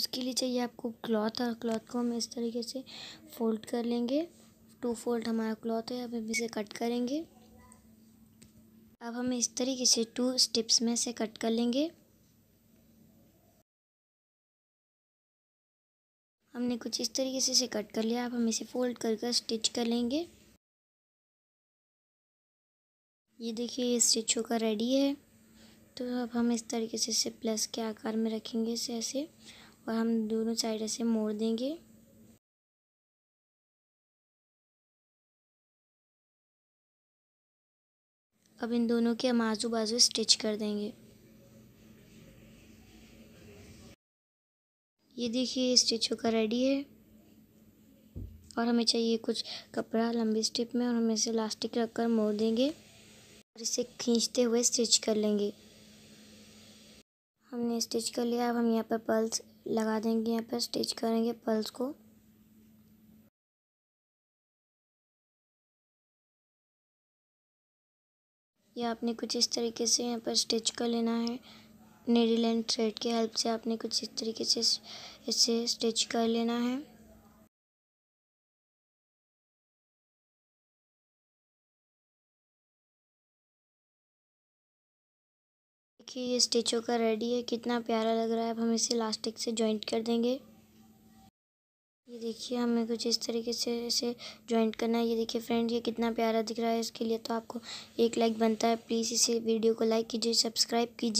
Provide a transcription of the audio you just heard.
उसके लिए चाहिए आपको क्लॉथ और क्लॉथ को हम इस तरीके से फोल्ड कर लेंगे टू फोल्ड हमारा क्लॉथ है अब हम इसे कट करेंगे अब हम इस तरीके से टू स्टेप्स में से कट कर लेंगे हमने कुछ इस तरीके से इसे कट कर लिया अब हम इसे फोल्ड कर कर स्टिच कर लेंगे ये देखिए ये स्टिच होकर रेडी है तो अब हम इस तरीके से इसे प्लस के आकार में रखेंगे इसे ऐसे और हम दोनों साइड ऐसे मोड़ देंगे अब इन दोनों के हम आजू बाजू स्टिच कर देंगे ये देखिए स्टिच होकर रेडी है और हमें चाहिए कुछ कपड़ा लंबी स्टिप में और हम इसे इलास्टिक रखकर मोड़ देंगे और इसे खींचते हुए स्टिच कर लेंगे हमने स्टिच कर लिया अब हम यहाँ पर पल्स लगा देंगे यहाँ पर स्टिच करेंगे पल्स को या आपने कुछ इस तरीके से यहाँ पर स्टिच कर लेना है नीडिल एंड थ्रेड की हेल्प से आपने कुछ इस तरीके से इसे स्टिच कर लेना है देखिए ये स्टिच होकर रेडी है कितना प्यारा लग रहा है अब हम इसे इलास्टिक से ज्वाइंट कर देंगे ये देखिए हमें कुछ इस तरीके से इसे ज्वाइंट करना है ये देखिए फ्रेंड ये कितना प्यारा दिख रहा है इसके लिए तो आपको एक लाइक बनता है प्लीज़ इसे वीडियो को लाइक कीजिए सब्सक्राइब कीजिए